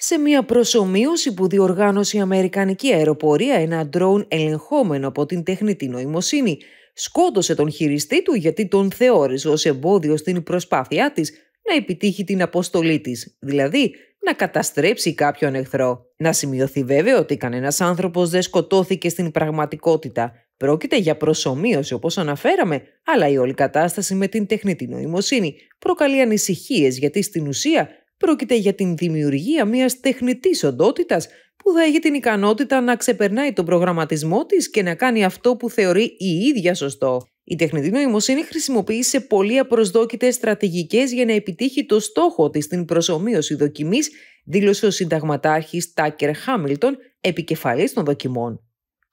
σε μια προσωμείωση που διοργάνωσε η Αμερικανική αεροπορία ένα ντρόουν ελεγχόμενο από την τεχνητή νοημοσύνη. Σκότωσε τον χειριστή του γιατί τον θεώρησε ως εμπόδιο στην προσπάθειά της να επιτύχει την αποστολή της, δηλαδή να καταστρέψει κάποιον εχθρό. Να σημειωθεί βέβαια ότι κανένας άνθρωπος δεν σκοτώθηκε στην πραγματικότητα. Πρόκειται για προσωμείωση όπως αναφέραμε, αλλά η όλη κατάσταση με την τεχνητή νοημοσύνη προκαλεί ανησυχίες γιατί στην ουσία Πρόκειται για την δημιουργία μιας τεχνητής οντότητας που θα έχει την ικανότητα να ξεπερνάει τον προγραμματισμό της και να κάνει αυτό που θεωρεί η ίδια σωστό. Η τεχνητή νοημοσύνη χρησιμοποίησε πολυ απροσδόκητες στρατηγικές για να επιτύχει το στόχο της στην προσωμείωση δοκιμής, δήλωσε ο συνταγματάρχης Τάκερ Χάμιλτον, επικεφαλής των δοκιμών.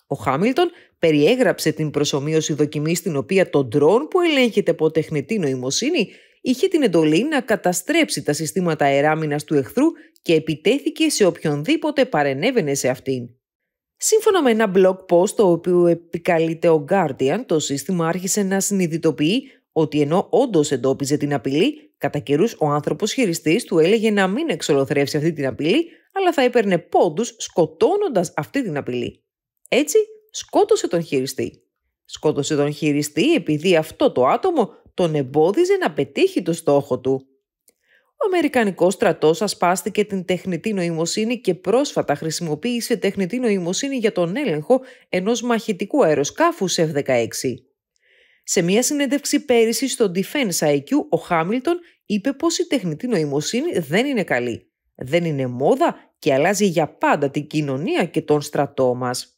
Ο Χάμιλτον περιέγραψε την προσωμείωση δοκιμής στην οποία το ντρόν που ελέγχεται από τεχνητή νοημοσύνη είχε την εντολή να καταστρέψει τα συστήματα αεράμινας του εχθρού και επιτέθηκε σε οποιονδήποτε παρενέβαινε σε αυτήν. Σύμφωνα με ένα blog post το οποίο επικαλείται ο Guardian, το σύστημα άρχισε να συνειδητοποιεί ότι ενώ όντως εντόπιζε την απειλή, κατά καιρούς ο άνθρωπος χειριστής του έλεγε να μην εξολοθρεύσει αυτή την απειλή, αλλά θα έπαιρνε πόντους σκοτώνοντας αυτή την απειλή. Έτσι, σκότωσε τον χειριστή. Σκότωσε τον χειριστή επειδή αυτό το άτομο τον εμπόδιζε να πετύχει το στόχο του. Ο Αμερικανικός στρατός ασπάστηκε την τεχνητή νοημοσύνη και πρόσφατα χρησιμοποίησε τεχνητή νοημοσύνη για τον έλεγχο ενός μαχητικού αεροσκάφους F-16. Σε μια συνέντευξη πέρυσι στο Defense IQ, ο Χάμιλτον είπε πως η τεχνητή νοημοσύνη δεν είναι καλή. Δεν είναι μόδα και αλλάζει για πάντα την κοινωνία και τον στρατό μας.